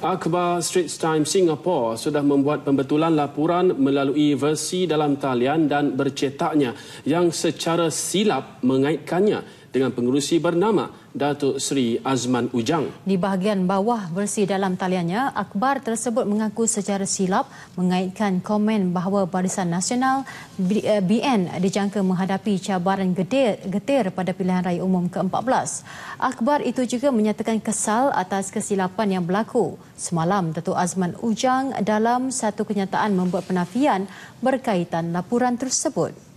Akhbar Straits Times Singapore sudah membuat pembetulan laporan melalui versi dalam talian dan bercetaknya yang secara silap mengaitkannya dengan pengerusi bernama Datuk Seri Azman Ujang. Di bahagian bawah versi dalam taliannya, Akbar tersebut mengaku secara silap mengaitkan komen bahawa Barisan Nasional BN eh, dijangka menghadapi cabaran getir, getir pada pilihan raya umum ke-14. Akbar itu juga menyatakan kesal atas kesilapan yang berlaku. Semalam, Datuk Azman Ujang dalam satu kenyataan membuat penafian berkaitan laporan tersebut.